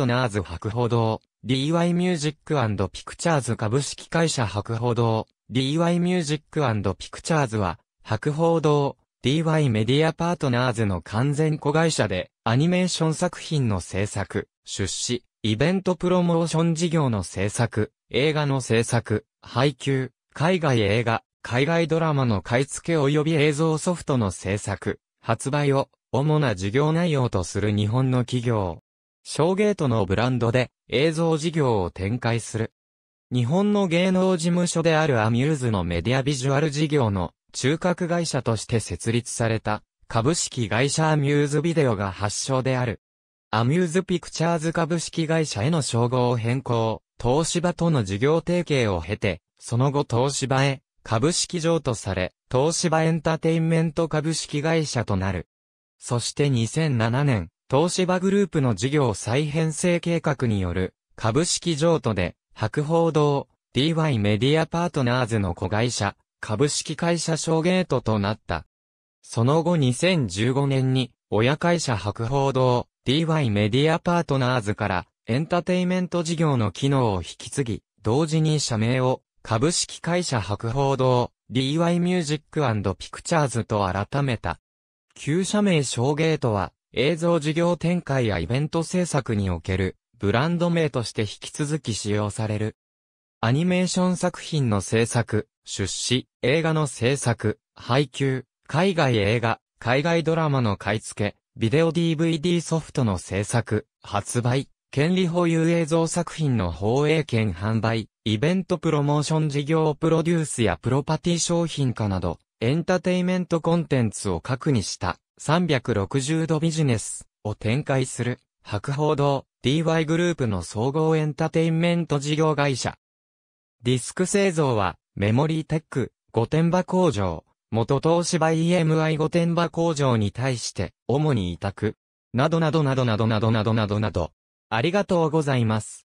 トナーズ博報堂、DY ミュージックピクチャーズ株式会社博報堂、DY ミュージックピクチャーズは、博報堂、DY メディアパートナーズの完全子会社で、アニメーション作品の制作、出資、イベントプロモーション事業の制作、映画の制作、配給、海外映画、海外ドラマの買い付け及び映像ソフトの制作、発売を主な事業内容とする日本の企業。ショーゲートのブランドで映像事業を展開する。日本の芸能事務所であるアミューズのメディアビジュアル事業の中核会社として設立された株式会社アミューズビデオが発祥である。アミューズピクチャーズ株式会社への称号を変更、東芝との事業提携を経て、その後東芝へ株式譲渡され、東芝エンターテインメント株式会社となる。そして2007年、東芝グループの事業再編成計画による株式譲渡で博報堂 DY メディアパートナーズの子会社株式会社小ゲートとなった。その後2015年に親会社博報堂 DY メディアパートナーズからエンタテイメント事業の機能を引き継ぎ、同時に社名を株式会社博報堂 DY ミュージックピクチャーズと改めた。旧社名小ゲートは映像事業展開やイベント制作におけるブランド名として引き続き使用される。アニメーション作品の制作、出資、映画の制作、配給、海外映画、海外ドラマの買い付け、ビデオ DVD ソフトの制作、発売、権利保有映像作品の放映権販売、イベントプロモーション事業プロデュースやプロパティ商品化など、エンターテイメントコンテンツを核にした360度ビジネスを展開する博報堂 DY グループの総合エンタテインメント事業会社。ディスク製造はメモリーテック御殿場工場、元東芝 EMI 御殿場工場に対して主に委託、などなどなどなどなどなどなどなど。ありがとうございます。